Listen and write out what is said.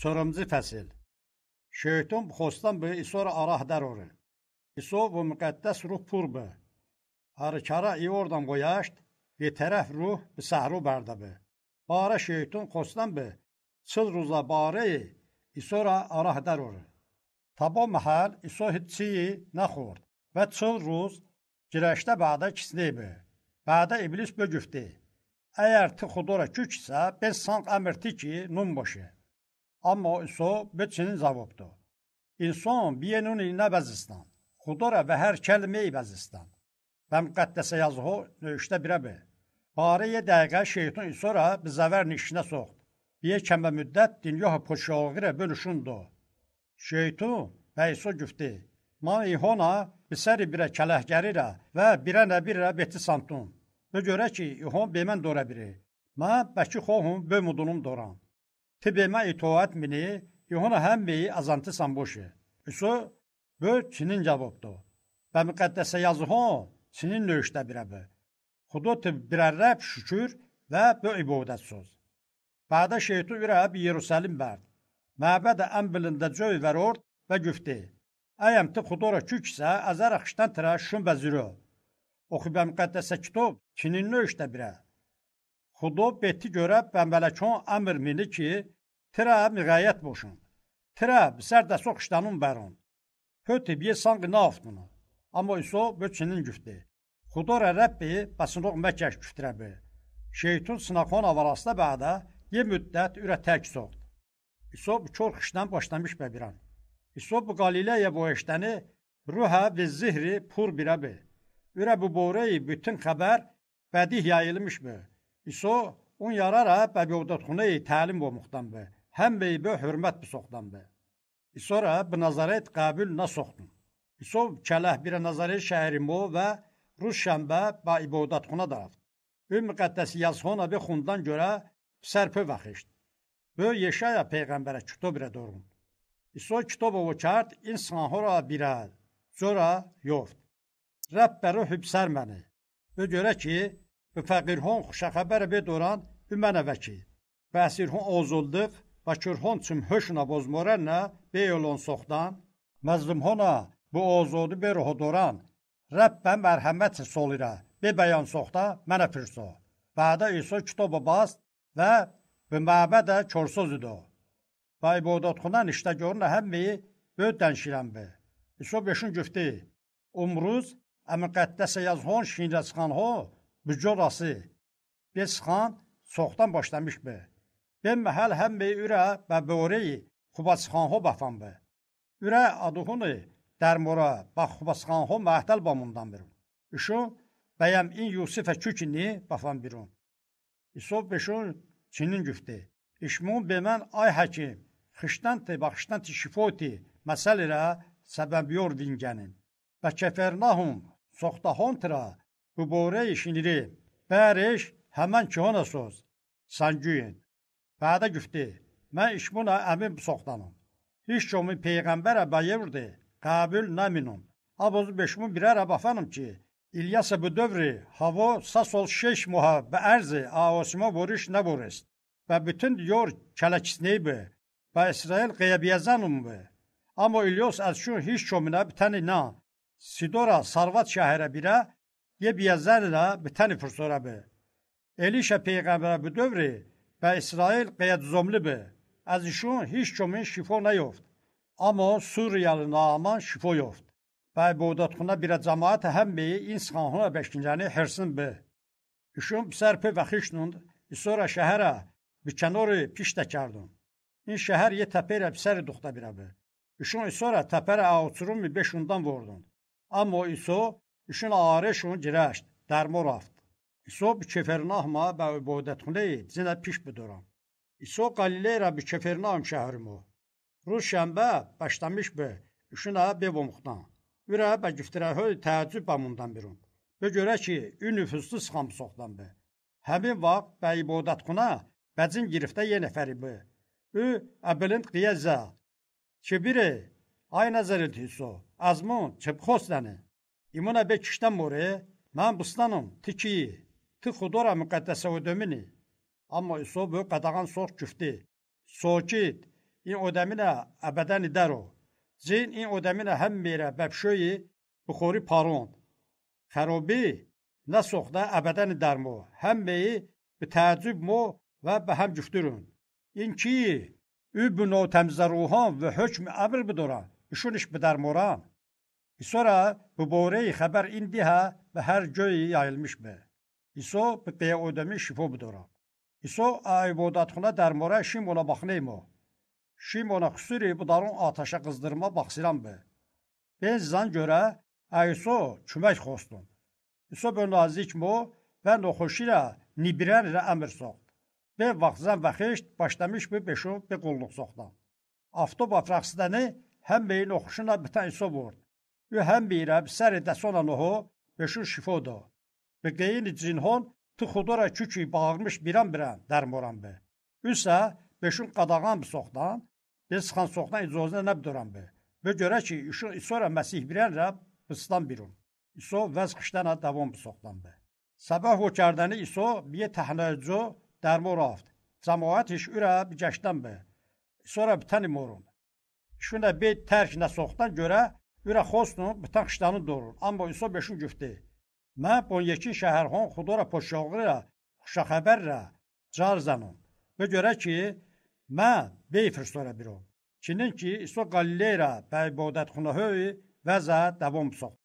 Çorumcu fəsil. Şöytüm xostan bı isor arah dərori. İso bu müqəddəs ruh purbı. Arıkara i oradan qoyaşt, ve tərəf ruh bi səhru bərdəbi. Bara şöytün xostan bı, çıl ruza bari isora arah dərori. Tabo məhəl iso hitsiyi nəxurd və çıl ruz girəşdə bədə kisneybi. Bədə iblis bögüfdi. Əgər tı xudora küksə, biz sanq əmirti ki, nun boşu. اما سو به چنین جواب داد انسان بینونی نبزستند خدا را به هر کلمه ای بزستند و مقدسه یزها نوشته بره به باره یه دقیقه شیطان ایسا را به زور نشینه ساخت یه کمه مدت دنیا پشاغی را بölüşündü. شیطان به ایسا گفته ما ایهانا به سر بیره کلهگری را و بیره نبیر را بیتی سمتون. به göre ki, ihon bemen dora biri. Ma beki xohum bömudunum doran. Tebema i toat mini ihona hembeyi azanti samboşe. Üsü bö çinin cevapto. Ve mükaddese yazı ho çinin nöşte birebi. Xudu tib birerrep şükür ve bö ibodet söz. Bada şeytu üre bi Yerusalim berd. Məbədə ən bilində cöy verord və güfti. Əyəm ti xudora küksə əzər əxşdən tirə şün və zürü. Oxu bə müqəddəsə kitub, kinin nöşdə birə. Xuddo beti görə bəmbələkon əmr mili ki, tira miqayət boşun. Tira bisər də soxuşdanın bərun. Hötü bir sanqı naftunu. Amma iso böçünün güftü. Xuddo rəbbi basınıq məkəş güftrəbi. Şeytun sınaxon avarasda bədə ye müddət ürətək soğdu. İso bu çor xışdan başlamış bəbiran. İso bu Qaliləyə bu eşdəni ruhə və zihri pur birəbi. Ürə bu boreyi bütün xəbər bədih yayılmış bə. Isso un yarara pe bewdatxuneyi təlim bu muxtanbe. Hem bey be hürmet bi soxtanbe. Sonra bi nazaret kabul na soxtun. İso keleh bir nazaret şehrim bu ve Rus şembe ba ibodatxuna darat. Ü müqəddəs yazxona bi xundan görə serpı vaxışt. Bö Yeşaya peyğəmbərə kütübrə doğrun. İso kütübə o kart insan hora birə. Sonra yoft. Rəbbərə hübsər məni. Bö görə ki Üfəqirhon xuşəxəbər bedoran ümeneveki. Bəsirhon ozuldif və kürhon çüm höşna bozmorenne beyolon soxdan. Məzlumhona bu ozudu berhodoran. Rəbbə mərhəmət solirə. Be bəyan soxda mənə pürso. Bədə iso kitabı bast və bu məbədə körsozudu. Və ibadətxunan işdə görünə həmmi böyüdən şirəmbi. İso beşin güfti. Umruz əmiqəddəsə yazhon şinrə çıxan ho, Bücə olası. Besxan soxdan başlamışbı. Ben məhəl həm bə ürə və bəvəri Xubasxanho bafanbı. Ürə aduhunu dərmora və Xubasxanho məhtəl bamundan birim. Üşü bəyəm in Yusufə kükini bafan birim. İsov beşun çinin güftü. İşmun bəmən ay həkim. Xışdan tə baxışdan tişifoti məsəl ilə səbəbiyor dingənin. Və kəfernahum soxtahon tıra bu boره شینری برش همان چهان سوز سنجوین بعد گفته من اشمون امیم ساختمم هیچ چومی پیغمبر بیرده قبول نمینم ابوز بشمون بیره بفنم که İlyas bu dövri hava sasol şeş muha ve erzi avosuma vuruş ne borist. Ve bütün yor keleçisneyi bi. Ve İsrail qeybiyezanım bi. Ama İlyas az şu hiç çomine biteni na. Sidora sarvat şehre bire یه بیازر را به تن پرسورا به الیش پیغمبر به دوری به اسرائیل قید زملی به از ایشون هیچ چومین شیفو نیفت اما سوریاlı Naaman şifo yoxdur. Və Boğdatxuna bir cəmaət həm bi insanxuna beşkincəni hirsin bi. İşum sərpi və xişnund isora şəhərə bikanori piştəkardun. İn şəhər ye təpərə pisəri duxta birə bi. İşum isora təpərə avuçurum bi beşundan vurdun. Amma iso Ishin جرشت درما رفت عیسی به کفرناهم به عبادتخونه زینه پیش بدارم عیسی قلیله را به کفرناهم شهر ما روز شنبه بشتمش به اشنا ببومختان و را به گفتره تعجب بموندن بیرون به göre ki, ün nüfuslu sıxam soxdan be. Həmin vaxt bəy ibadətxuna bəcin girifdə yenə fəribi. Ü əbəlint qiyəzə. Kibiri, ay nəzərit hisso, azmun, çibxosləni. Իմոնա բե չշտամորե մամ բստանոմ թիչի թի խոդորա մկատասա ոդոմինի Amma so bu qadağan soq küfti. Soçit in odamina abadan daro. Zin in odamina hem mira babşoyi buxori paron. Xarobi na soqda abadan darmo. Hem meyi bi təəccüb mo və bi hem cüftürün. İn ki übnu temzaruhan və hökm əmr bidoran. Şuniş bidarmoran. Îsora bi boreyê xeber ên bîha bi her hə coyê yayılmış be. Îso bi pêya odemî şifo bidora. Îso a êbodatxuna dermora Şîmona Baxnê mo. Şîmona Xusurê bi daron ateşe kızdırma baxsiran be. Pênc zan göre a îso çûmek xwestin. Îso bi nazik mo ve noxweşîra nîbiren re emir sokt. Bê vaxtzan vexêşt başlamış bi beşo bi qolluk soktan. Aftoba Fraksidanê hem beyên oxuşuna biten îso bord. Yuhembira bserê e desona niho veşû şîfo do. Bi geyînî cînhon tu xudora çûçî bağırmış biran biran dermoran bi. Üsa beşûn qadaxan bisoxdan, bi sixan soxdan îzozne nebdoran bi. Bi göre ki îşo îsora Mesih biren re bistan birûn. İso vez xiştena devom bisoxdan bi. Sebeh hokardenê îso biyê tehneco dermor aft. Cemaetîş üre bi ceştan bi. Sonra bi tenî morun. Şuna bê terk nesoxtan göre յուրախոսն ու բտախշտանը դորուն, ամբոյսո բեշու ջուֆտի։ Մա պոյեքի շահարհոն խուդորա փոշողրա, շախաբերրա, ջարզանոն։ Բը görə ki, մա բեյ ֆրստորա բիրո։ Çinin ki, iso Galileyra bəy Boğdat xunahöyü və za davom soq.